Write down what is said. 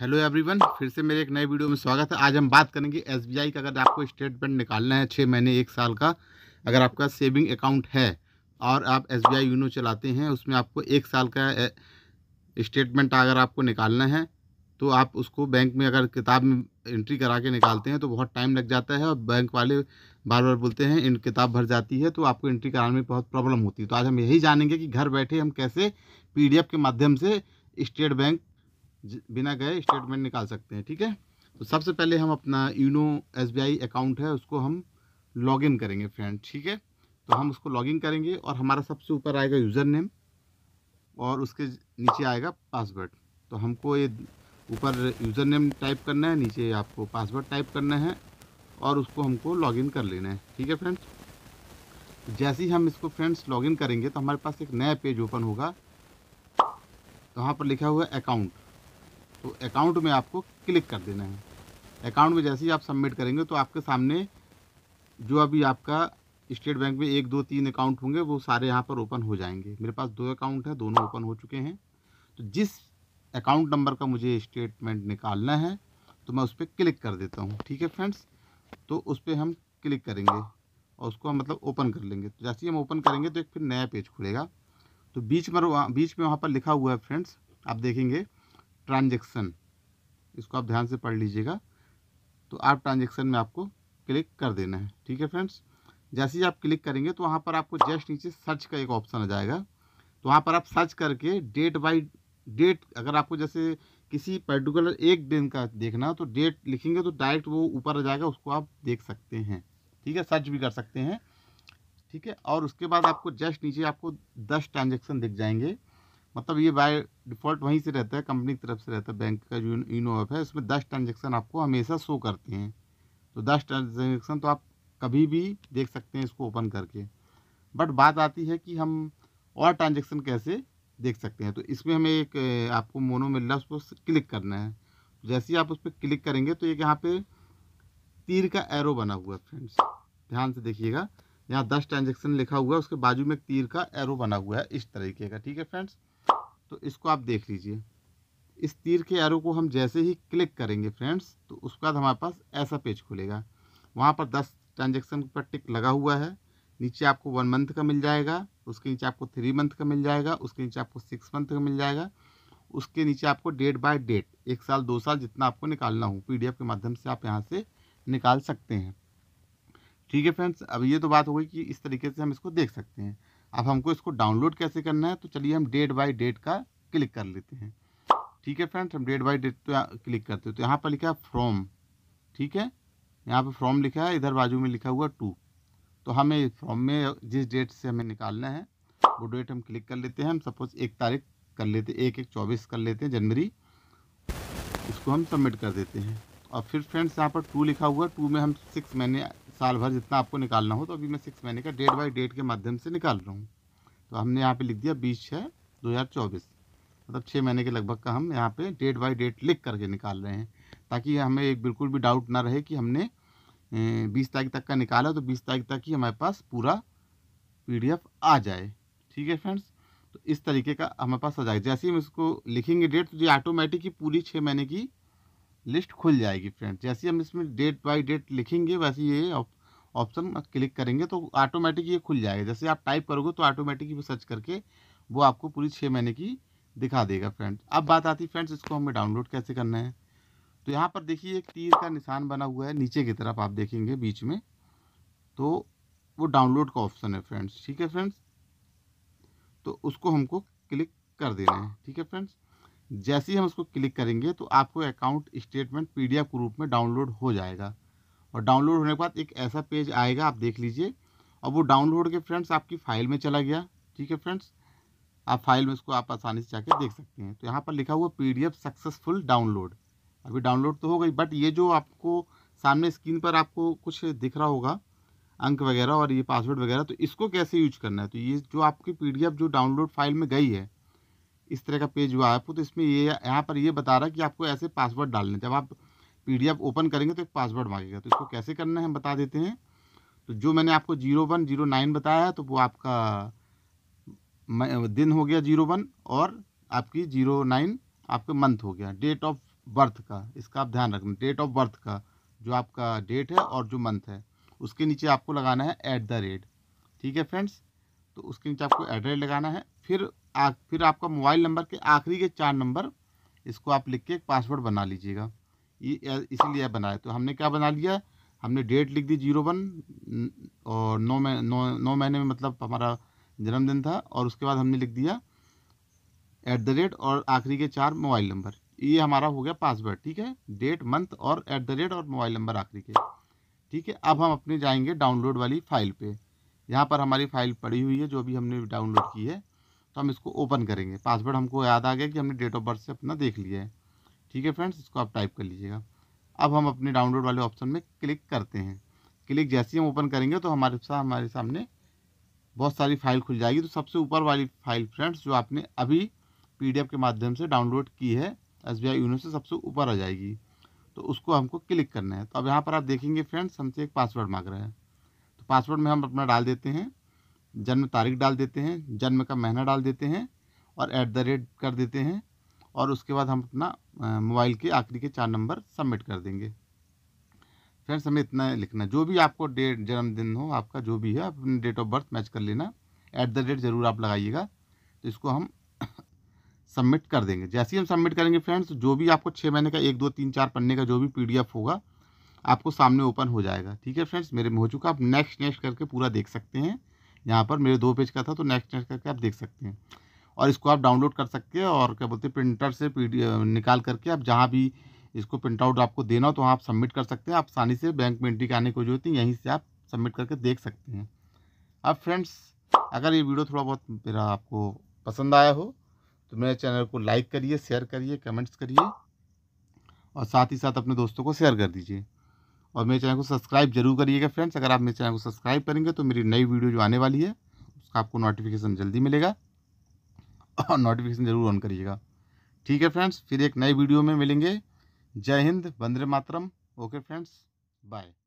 hello everyone फिर से मेरे एक नए वीडियो में स्वागत है आज हम बात करेंगे एसबीआई का अगर आपको स्टेटमेंट निकालना है छः महीने एक साल का अगर आपका सेविंग अकाउंट है और आप एस बी यूनो चलाते हैं उसमें आपको एक साल का स्टेटमेंट अगर आपको निकालना है तो आप उसको बैंक में अगर किताब में एंट्री करा के निकालते हैं तो बहुत टाइम लग जाता है और बैंक वाले बार बार बोलते हैं इन किताब भर जाती है तो आपको एंट्री कराने में बहुत प्रॉब्लम होती है तो आज हम यही जानेंगे कि घर बैठे हम कैसे पीडीएफ के माध्यम से स्टेट बैंक बिना गए स्टेटमेंट निकाल सकते हैं ठीक है तो सबसे पहले हम अपना यूनो एस अकाउंट है उसको हम लॉगिन करेंगे फ्रेंड ठीक है तो हम उसको लॉगिन करेंगे और हमारा सबसे ऊपर आएगा यूज़र नेम और उसके नीचे आएगा पासवर्ड तो हमको ये ऊपर यूज़र नेम टाइप करना है नीचे आपको पासवर्ड टाइप करना है और उसको हमको लॉगिन कर लेना है ठीक है फ्रेंड्स जैसे ही हम इसको फ्रेंड्स लॉगिन करेंगे तो हमारे पास एक नया पेज ओपन होगा तो वहाँ पर लिखा हुआ है अकाउंट तो अकाउंट में आपको क्लिक कर देना है अकाउंट में जैसे ही आप सबमिट करेंगे तो आपके सामने जो अभी आपका स्टेट बैंक में एक दो तीन अकाउंट होंगे वो सारे यहाँ पर ओपन हो जाएंगे मेरे पास दो अकाउंट है दोनों ओपन हो चुके हैं तो जिस अकाउंट नंबर का मुझे स्टेटमेंट निकालना है तो मैं उस पर क्लिक कर देता हूँ ठीक है फ्रेंड्स तो उस पर हम क्लिक करेंगे और उसको हम मतलब ओपन कर लेंगे तो जैसे ही हम ओपन करेंगे तो एक फिर नया पेज खुलेगा तो बीच में बीच में वहाँ पर लिखा हुआ है फ्रेंड्स आप देखेंगे ट्रांजेक्शन इसको आप ध्यान से पढ़ लीजिएगा तो आप ट्रांजेक्शन में आपको क्लिक कर देना है ठीक है फ्रेंड्स जैसे ही आप क्लिक करेंगे तो वहाँ पर आपको जस्ट नीचे सर्च का एक ऑप्शन आ जाएगा तो वहाँ पर आप सर्च करके डेट बाई डेट अगर आपको जैसे किसी पर्टिकुलर एक दिन का देखना तो डेट लिखेंगे तो डायरेक्ट वो ऊपर आ जाएगा उसको आप देख सकते हैं ठीक है सर्च भी कर सकते हैं ठीक है और उसके बाद आपको जस्ट नीचे आपको दस ट्रांजेक्शन दिख जाएंगे मतलब ये बाय डिफ़ॉल्ट वहीं से रहता है कंपनी की तरफ से रहता है बैंक का जो यूनो ऐप है उसमें दस ट्रांजेक्शन आपको हमेशा शो करते हैं तो दस ट्रांजेक्शन तो आप कभी भी देख सकते हैं इसको ओपन करके बट बात आती है कि हम और ट्रांजेक्शन कैसे देख सकते हैं तो इसमें हमें एक आपको मोनो मिल रहा है उस पर क्लिक करना है जैसे ही आप उस पर क्लिक करेंगे तो एक यहाँ पे तीर का एरो बना हुआ है फ्रेंड्स ध्यान से देखिएगा यहाँ दस ट्रांजेक्शन लिखा हुआ है उसके बाजू में एक तीर का एरो बना हुआ है इस तरीके का ठीक है फ्रेंड्स तो इसको आप देख लीजिए इस तीर के एरो को हम जैसे ही क्लिक करेंगे फ्रेंड्स तो उसके बाद हमारे पास ऐसा पेज खुलेगा वहाँ पर दस ट्रांजेक्शन पर टिक लगा हुआ है नीचे आपको वन मंथ का मिल जाएगा उसके नीचे आपको थ्री मंथ का मिल जाएगा उसके नीचे आपको सिक्स मंथ का मिल जाएगा उसके नीचे आपको डेट बाय डेट एक साल दो साल जितना आपको निकालना हो पीडीएफ के माध्यम से आप यहाँ से निकाल सकते हैं ठीक है फ्रेंड्स अब ये तो बात हो गई कि इस तरीके से हम इसको देख सकते हैं अब हमको इसको डाउनलोड कैसे करना है तो चलिए हम डेट बाई डेट का क्लिक कर लेते हैं ठीक है फ्रेंड्स हम डेट बाई डेट तो क्लिक करते हैं तो यहाँ पर लिखा है फ्रॉम ठीक है यहाँ पर फ्रॉम लिखा है इधर बाजू में लिखा हुआ टू तो हमें फॉर्म में जिस डेट से हमें निकालना है वो डेट हम क्लिक कर लेते हैं हम सपोज एक तारीख कर लेते हैं एक एक चौबीस कर लेते हैं जनवरी इसको हम सबमिट कर देते हैं और फिर फ्रेंड्स यहाँ पर टू लिखा हुआ टू में हम सिक्स महीने साल भर जितना आपको निकालना हो तो अभी मैं सिक्स महीने का डेट बाई डेट के माध्यम से निकाल रहा हूँ तो हमने यहाँ पे लिख दिया बीस छः दो हज़ार चौबीस मतलब छः महीने के लगभग का हम यहाँ पे डेट बाई डेट लिख करके निकाल रहे हैं ताकि हमें एक बिल्कुल भी डाउट ना रहे कि हमने बीस तारीख तक का निकाला तो बीस तारीख तक ही हमारे पास पूरा पी आ जाए ठीक है फ्रेंड्स तो इस तरीके का हमारे पास आ जाएगा जैसे ही हम इसको लिखेंगे डेट तो ये ऑटोमेटिक ही पूरी छः महीने की लिस्ट खुल जाएगी फ्रेंड जैसे हम इसमें डेट बाय डेट लिखेंगे वैसे ये ऑप्शन क्लिक करेंगे तो ऑटोमेटिक ये खुल जाएगा जैसे आप टाइप करोगे तो ऑटोमेटिक ये सर्च करके वो आपको पूरी छः महीने की दिखा देगा फ्रेंड्स अब बात आती है फ्रेंड्स इसको हमें डाउनलोड कैसे करना है तो यहाँ पर देखिए एक तीर का निशान बना हुआ है नीचे की तरफ आप देखेंगे बीच में तो वो डाउनलोड का ऑप्शन है फ्रेंड्स ठीक है फ्रेंड्स तो उसको हमको क्लिक कर देना है ठीक है फ्रेंड्स जैसे ही हम उसको क्लिक करेंगे तो आपको अकाउंट स्टेटमेंट पीडीएफ के रूप में डाउनलोड हो जाएगा और डाउनलोड होने के बाद एक ऐसा पेज आएगा आप देख लीजिए और वो डाउनलोड के फ्रेंड्स आपकी फ़ाइल में चला गया ठीक है फ्रेंड्स आप फाइल में उसको आप आसानी से जाके देख सकते हैं तो यहाँ पर लिखा हुआ पी सक्सेसफुल डाउनलोड अभी डाउनलोड तो हो गई बट ये जो आपको सामने स्क्रीन पर आपको कुछ दिख रहा होगा अंक वगैरह और ये पासवर्ड वगैरह तो इसको कैसे यूज करना है तो ये जो आपकी पी जो डाउनलोड फाइल में गई है इस तरह का पेज हुआ आपको तो इसमें ये यहाँ पर ये बता रहा है कि आपको ऐसे पासवर्ड डालने जब आप पी ओपन करेंगे तो एक पासवर्ड मांगेगा तो इसको कैसे करना है हम बता देते हैं तो जो मैंने आपको जीरो वन जीरो नाइन बताया तो वो आपका दिन हो गया जीरो वन और आपकी जीरो नाइन आपका मंथ हो गया डेट ऑफ बर्थ का इसका आप ध्यान रखना डेट ऑफ बर्थ का जो आपका डेट है और जो मंथ है उसके नीचे आपको लगाना है ऐट द रेट ठीक है फ्रेंड्स तो उसके नीचे आपको एड्रेस लगाना है फिर आ, फिर आपका मोबाइल नंबर के आखिरी के चार नंबर इसको आप लिख के पासवर्ड बना लीजिएगा ये इसीलिए बनाया तो हमने क्या बना लिया हमने डेट लिख दी जीरो वन और नौ महीने नौ नौ महीने में मतलब हमारा जन्मदिन था और उसके बाद हमने लिख दिया एट द रेट और आखिरी के चार मोबाइल नंबर ये हमारा हो गया पासवर्ड ठीक है डेट मंथ और एट द रेट और मोबाइल नंबर आखिरी के ठीक है अब हम अपने जाएंगे डाउनलोड वाली फ़ाइल पे यहाँ पर हमारी फ़ाइल पड़ी हुई है जो भी हमने डाउनलोड की है तो हम इसको ओपन करेंगे पासवर्ड हमको याद आ गया कि हमने डेट ऑफ बर्थ से अपना देख लिया है ठीक है फ्रेंड्स इसको आप टाइप कर लीजिएगा अब हम अपने डाउनलोड वाले ऑप्शन में क्लिक करते हैं क्लिक जैसे ही हम ओपन करेंगे तो हमारे साथ हमारे सामने बहुत सारी फाइल खुल जाएगी तो सबसे ऊपर वाली फाइल फ्रेंड्स जो आपने अभी पीडीएफ के माध्यम से डाउनलोड की है एस बी आई यूनो से सबसे ऊपर आ जाएगी तो उसको हमको क्लिक करना है तो अब यहाँ पर आप देखेंगे फ्रेंड्स हमसे एक पासवर्ड मांग रहे हैं तो पासवर्ड में हम अपना डाल देते हैं जन्म तारीख डाल देते हैं जन्म का महीना डाल देते हैं और ऐट द रेट कर देते हैं और उसके बाद हम अपना मोबाइल के आखिरी के चार नंबर सबमिट कर देंगे फ्रेंड्स हमें इतना लिखना जो भी आपको डेट जन्मदिन हो आपका जो भी है अपनी डेट ऑफ बर्थ मैच कर लेना ऐट द रेट ज़रूर आप लगाइएगा तो इसको हम सबमिट कर देंगे जैसे ही हम सबमिट करेंगे फ्रेंड्स जो भी आपको छः महीने का एक दो तीन चार पन्ने का जो भी पी होगा आपको सामने ओपन हो जाएगा ठीक है फ्रेंड्स मेरे में हो चुका आप नेक्स्ट नेक्स्ट करके पूरा देख सकते हैं यहाँ पर मेरे दो पेज का था तो नेक्स्ट नेक्स्ट करके आप देख सकते हैं और इसको आप डाउनलोड कर सकते हैं और क्या बोलते हैं प्रिंटर से पी निकाल करके आप जहाँ भी इसको प्रिंट आउट आपको देना हो तो वहाँ आप सबमिट कर सकते हैं आप आसानी से बैंक में एंट्री आने की जरूरत है यहीं से आप सबमिट करके देख सकते हैं अब फ्रेंड्स अगर ये वीडियो थोड़ा बहुत मेरा आपको पसंद आया हो तो मेरे चैनल को लाइक करिए शेयर करिए कमेंट्स करिए और साथ ही साथ अपने दोस्तों को शेयर कर दीजिए और मेरे चैनल को सब्सक्राइब जरूर करिएगा फ्रेंड्स अगर आप मेरे चैनल को सब्सक्राइब करेंगे तो मेरी नई वीडियो जो आने वाली है उसका आपको नोटिफिकेशन जल्दी मिलेगा और नोटिफिकेशन ज़रूर ऑन करिएगा ठीक है फ्रेंड्स फिर एक नई वीडियो में मिलेंगे जय हिंद वंदे मातरम ओके फ्रेंड्स बाय